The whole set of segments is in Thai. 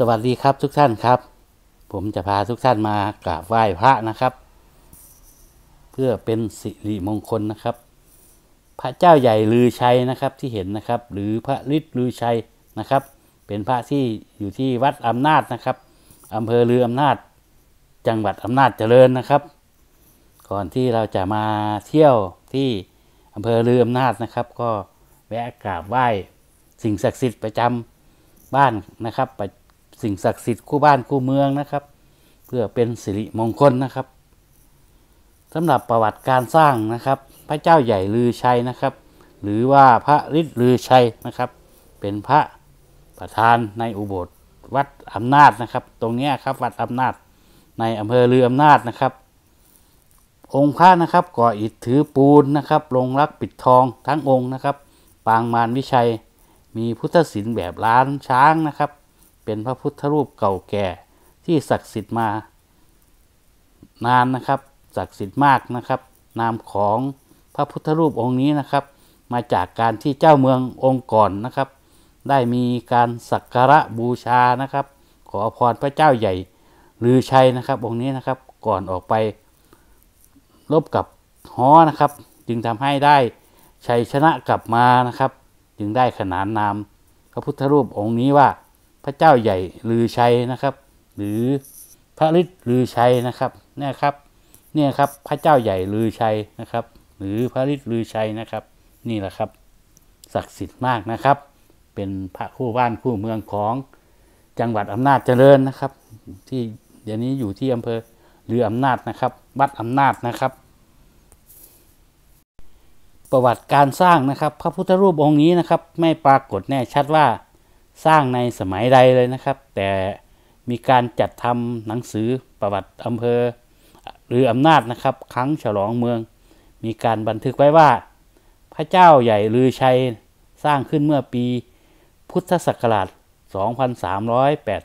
สวัสดีครับทุกท่านครับ ผมจะพาทุกท่านมากราบไหว้พระนะครับ เพื่อเป็นสิริมงคลนะครับ พระเจ้าใหญ่ลือชัยนะครับที่เห็นนะครับหรือพระฤทธิ์ลือชัยนะครับ เป็นพระที่อยู่ที่วัดอำนาจนะครับอำเภอลืออำนาจจังหวัดอำนาจเจริญนะครับ ก่อนที่เราจะมาเที่ยวที่ อำเภอลืออำนาจนะครับ ก็แวะกราบไหว้ สิ่งศักดิ์สิทธิ์ประจำบ้านนะครับประสิ่งศักดิ์สิทธิ์คู่บ้านคู่เมืองนะครับ เพื่อเป็นสิริมงคลนะครับสำหรับประวัติการสร้างนะครับพระเจ้าใหญ่ลือชัยนะครับ หรือว่าพระฤทธิ์ลือชัยนะครับ เป็นพระประธานในอุโบสถวัดอำนาจนะครับ ตรงนี้ครับวัดอำนาจในอำเภอลือ อำนาจนะครับ องค์พระนะครับก่ออิฐถือปูนนะครับลงรักปิดทองทั้งองค์นะครับ ปางมารวิชัย มีพุทธศิลป์แบบล้านช้างนะครับเป็นพระพุทธรูปเก่าแก่ที่ศักดิ์สิทธิ์มานานนะครับ ศักดิ์สิทธิ์มากนะครับ นามของพระพุทธรูปองค์นี้นะครับ มาจากการที่เจ้าเมืององค์ ก่อนนะครับ ได้มีการสักการะบูชานะครับ ขอพรพระเจ้าใหญ่ลือชัยนะครับองค์นี้นะครับก่อนออกไปลบกับฮอนะครับ จึงทำให้ได้ชัยชนะกลับมานะครับ จึงได้ขนานนามพระพุทธรูปองค์นี้ว่าระเจ้าใหญ่ลือชัยนะครับ หรือพระฤทธิ์ลือชัยนะครับนี่ครับเนี่ยครับพระเจ้าใหญ่ลือชัยนะครับ หรือพระฤทธิ์ลือชัยนะครับ นี่แหละครับ ศักดิ์สิทธิ์มากนะครับ เป็นพระคู่บ้านคู่เมืองของจังหวัดอำนาจเจริญนะครับ ที่เดี๋ยวนี้อยู่ที่อำเภอเรืออำนาจนะครับวัดอำนาจนะครับ ประวัติการสร้างนะครับ พระพุทธรูปองค์นี้นะครับ ไม่ปรากฏแน่ชัดว่าสร้างในสมัยใดเลยนะครับ แต่มีการจัดทำหนังสือประวัติอำเภอหรืออำนาจนะครับ ครั้งฉลองเมืองมีการบันทึกไว้ว่าพระเจ้าใหญ่ลือชัยสร้างขึ้นเมื่อปีพุทธศักราช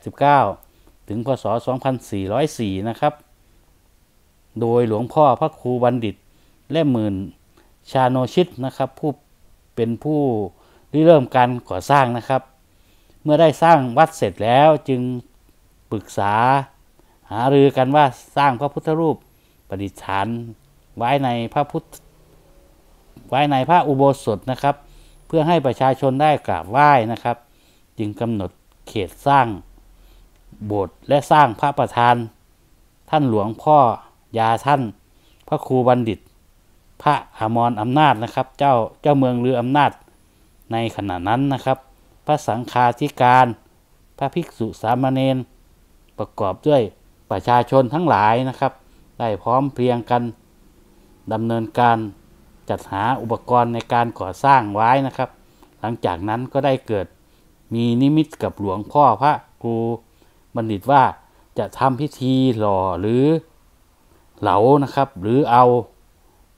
2389 ถึงพศ2404 นะครับ โดยหลวงพ่อพระครูบัณฑิตเล่มหมื่นชาโนชิตนะครับ ผู้เป็นผู้ริเริ่มการก่อสร้างนะครับเมื่อได้สร้างวัดเสร็จแล้วจึงปรึกษาหารือกันว่าสร้างพระพุทธรูปประดิษฐานไว้ในพระพุทธไว้ในพระอุโบสถนะครับ เพื่อให้ประชาชนได้กราบไหว้นะครับ จึงกำหนดเขตสร้างโบสถ์และสร้างพระประธาน ท่านหลวงพ่อยาท่าน พระครูบัณฑิต พระอมรออำนาจนะครับ เจ้าเจ้าเมืองเรืออำนาจในขณะนั้นนะครับพระสังฆาธิการพระภิกษุสามเณรประกอบด้วยประชาชนทั้งหลายนะครับ ได้พร้อมเพรียงกันดำเนินการจัดหาอุปกรณ์ในการก่อสร้างไว้นะครับ หลังจากนั้นก็ได้เกิดมีนิมิตกับหลวงพ่อพระครูบัณฑิตว่าจะทำพิธีหล่อหรือเหลานะครับ หรือเอา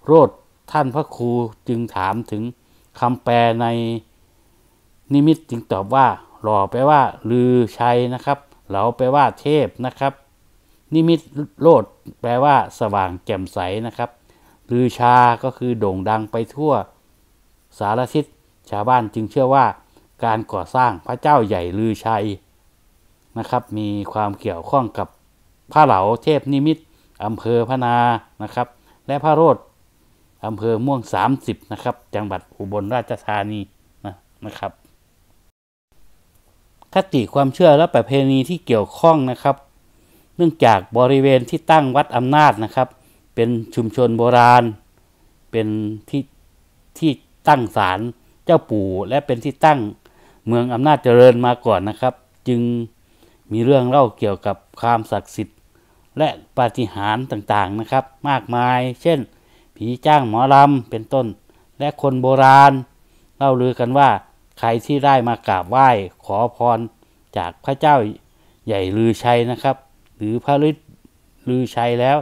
โรดท่านพระครูจึงถามถึงคำแปลในนิมิตจึงตอบว่า หล่อแปลว่า ลือชัยนะครับเหลาแปลว่าเทพนะครับ นิมิตโลดแปลว่า สว่างแจ่มใสนะครับลือชาก็คือโด่งดังไปทั่ว สารทิศชาวบ้านจึงเชื่อว่า การก่อสร้างพระเจ้าใหญ่ลือชัยนะครับ มีความเกี่ยวข้องกับพระเหลาเทพนิมิตอำเภอพนานะครับ และพระโรดอำเภอม่วง 30นะครับ จังหวัดอุบลราชธานีนะนะครับคติความเชื่อและประเพณีที่เกี่ยวข้องนะครับ เนื่องจากบริเวณที่ตั้งวัดอำนาจนะครับ เป็นชุมชนโบราณ เป็นที่ ที่ ตั้งศาลเจ้าปู่ และเป็นที่ตั้งเมือง อำนาจเจริญมาก่อนนะครับ จึงมีเรื่องเล่าเกี่ยวกับความศักดิ์สิทธิ์และปาฏิหาริย์ต่างๆนะครับ มากมาย เช่น ผีจ้างหมอลำเป็นต้นและคนโบราณเล่าลือกันว่าใคร ที่ได้มา กราบไหว้ขอพรจากพระเจ้าใหญ่ลือชัยนะครับ หรือพระฤทธิ์ลือชัยแล้ว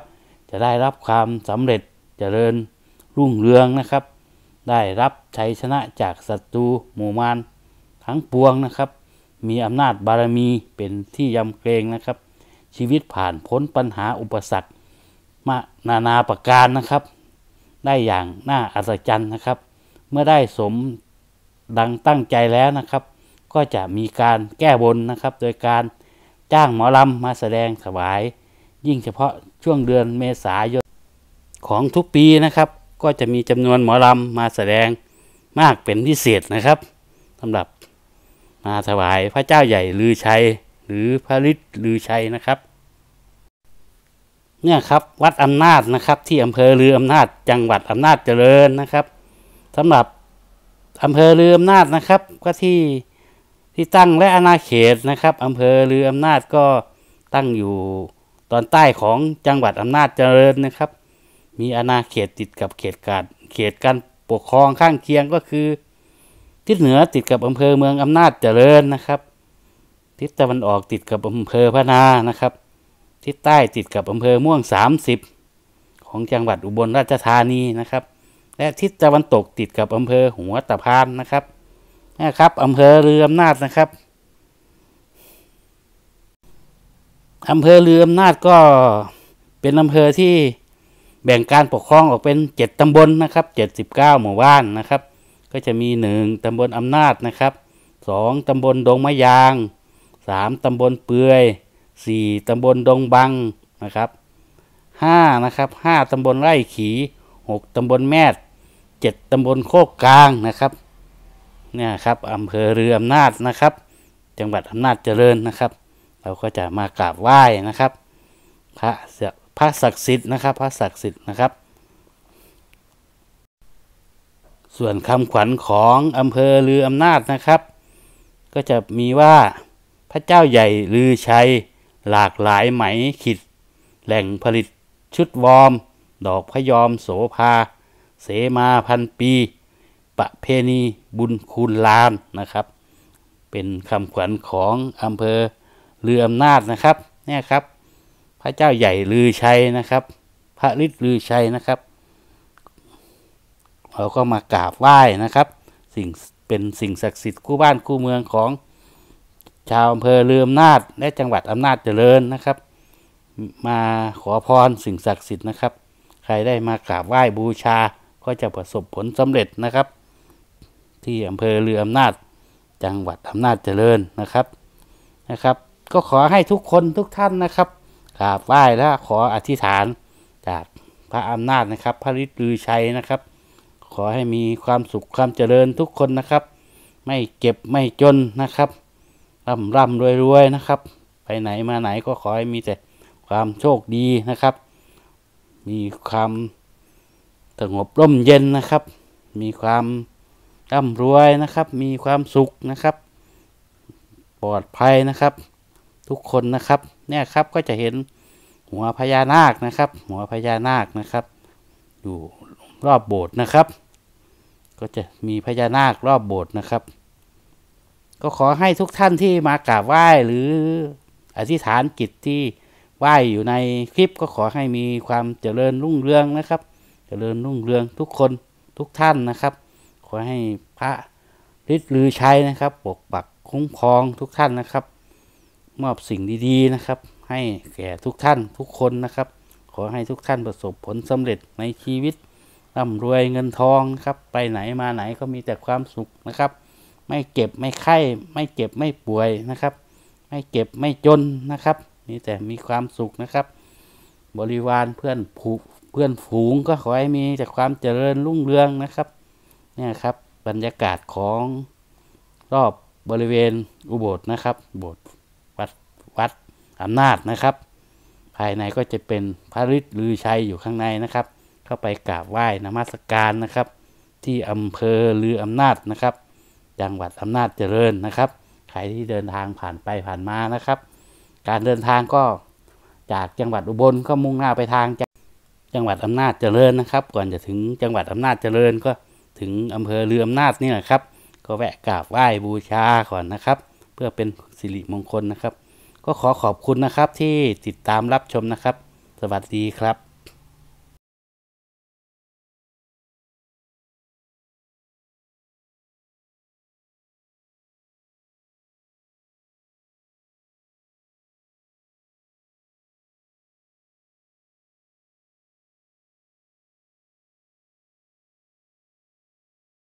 จะได้รับความสำเร็จจเจริญรุ่งเรืองนะครับ ได้รับชัยชนะจากศัตรูหมู่มารทั้งปวงนะครับ มีอำนาจบารมีเป็นที่ยำเกรงนะครับ ชีวิตผ่านพ้นปัญหาอุปสรรค มานานาประการนะครับ ได้อย่างน่าอัศจรรย์นะครับ เมื่อได้สมดังตั้งใจแล้วนะครับ ก็จะมีการแก้บนนะครับ โดยการจ้างหมอลำมาแสดงถวาย ยิ่งเฉพาะช่วงเดือนเมษายนของทุกปีนะครับ ก็จะมีจำนวนหมอลำมาแสดงมากเป็นพิเศษนะครับสำหรับมาถวายพระเจ้าใหญ่ลือชัย หรือพระฤทธิ์ลือชัย นะครับเนี่ยครับ วัดอำนาจนะครับที่อำเภอลืออำนาจจังหวัดอำนาจเจริญนะครับสำหรับอำเภอลืออำนาจนะครับก็ที่ที่ตั้งและอาณาเขตนะครับอำเภอลืออำนาจก็ตั้งอยู่ตอนใต้ของจังหวัดอำนาจเจริญนะครับ มีอาณาเขตติดกับเขตการเขตการปกครองข้างเคียงก็คือทิศเหนือติดกับอำเภอเมืองอำนาจเจริญนะครับทิศตะวันออกติดกับอำเภอพะนานะครับทิศใต้ติดกับอำเภอม่วง30ของจังหวัดอุบลราชธานีนะครับและทิศตะวันตกติดกับอำเภอหัวตะพานนะครับนะครับอำเภอเรืออำนาจนะครับอำเภอเรืออำนาจก็เป็นอำเภอที่แบ่งการปกครองออกเป็นเจ็ดตำบลนะครับเจ็ดสิบเก้าหมู่บ้านนะครับ ก็จะมีหนึ่งตำบลอำนาจนะครับสองตำบลดงมะยางสามตำบลเปื่อยสี่ตำบลดงบังนะครับห้านะครับห้าตำบลไร่ขีหกตำบลแมดเจ็ดตำบลโคกกลางนะครับเนี่ยครับอำเภอเรืออำนาจนะครับ จังหวัดอำนาจเจริญนะครับ เราก็จะมากราบไหว้นะครับพระพระศักดิ์สิทธิ์นะครับพระศักดิ์สิทธิ์นะครับ ส่วนคำขวัญของอำเภอเรืออำนาจนะครับ ก็จะมีว่าพระเจ้าใหญ่ลือชัยหลากหลายไหมขิด แหล่งผลิตชุดวอม ดอกพยอมโสภาเสมาพันปีประเพณีบุญคูณลานนะครับ เป็นคำขวัญของอำเภอเรืออำนาจนะครับเนี่ยครับ พระเจ้าใหญ่ลือชัยนะครับ พระฤทธิ์ลือชัยนะครับเราก็มากราบไหว้นะครับสิ่งเป็นสิ่งศักดิ์สิทธิ์คู่บ้านคู่เมืองของชาวอำเภอเรืออำนาจและจังหวัดอำนาจเจริญนะครับ มาขอพรสิ่งศักดิ์สิทธิ์นะครับ ใครได้มากราบไหว้บูชาก็จะประสบผลสำเร็จนะครับ ที่อำเภอเรืออำนาจจังหวัดอำนาจเจริญนะครับนะครับ ก็ขอให้ทุกคนทุกท่านนะครับกราบไหว้และขออธิษฐานจากพระอำนาจนะครับพระฤทธิ์ลือชัยนะครับ ขอให้มีความสุขความเจริญทุกคนนะครับ ไม่เก็บไม่จนนะครับร่ำร่ำรวยรวยนะครับ ไปไหนมาไหนก็ขอให้มีแต่ความโชคดีนะครับ มีความสงบร่มเย็นนะครับ มีความร่ำรวยนะครับ มีความสุขนะครับ ปลอดภัยนะครับ ทุกคนนะครับเนี่ยครับก็จะเห็นหัวพญานาคนะครับ หัวพญานาคนะครับ อยู่รอบโบสถ์นะครับ ก็จะมีพญานาครอบโบสถ์นะครับ ก็ขอให้ทุกท่านที่มากราบไหว้ หรืออธิษฐานกิจที่ไหว้อยู่ในคลิปก็ขอให้มีความเจริญรุ่งเรืองนะครับริญรุ่งเรืองทุกคนทุกท่านนะครับ ขอให้พระฤทธิ์ลือใช้นะครับปกปักคุ้มครองทุกท่านนะครับมอบสิ่งดีๆนะครับ ให้แก่ทุกท่านทุกคนนะครับ ขอให้ทุกท่านประสบผลสำเร็จในชีวิตร่ำรวยเงินทองครับไปไหนมาไหนก็มีแต่ความสุขนะครับ ไม่เก็บไม่ไข้ไม่เก็บไม่ป่วยนะครับ ไม่เก็บไม่จนนะครับมีแต่มีความสุขนะครับ บริวารเพื่อนผูกเพื่อนฝูงก็ขอให้มีแต่ความเจริญรุ่งเรืองนะครับ เนี่ยครับบรรยากาศของรอบบริเวณอุโบสถนะครับ โบสถ์วัดวัดอำนาจนะครับ ภายในก็จะเป็นพระฤทธิ์ลือชัยอยู่ข้างในนะครับ เข้าไปกราบไหว้นมัสการนะครับ ที่อำเภอลืออำนาจนะครับ จังหวัดอำนาจเจริญนะครับใครที่เดินทางผ่านไปผ่านมานะครับ การเดินทางก็จากจังหวัดอุบลก็มุ่งหน้าไปทางจังหวัดอำนาจเจริญนะครับ ก่อนจะถึงจังหวัดอำนาจเจริญก็ถึงอำเภอเรืออำนาจนี่แหละครับ ก็แวะกราบไหว้บูชาก่อนนะครับ เพื่อเป็นสิริมงคลนะครับ ก็ขอขอบคุณนะครับที่ติดตามรับชมนะครับ สวัสดีครับ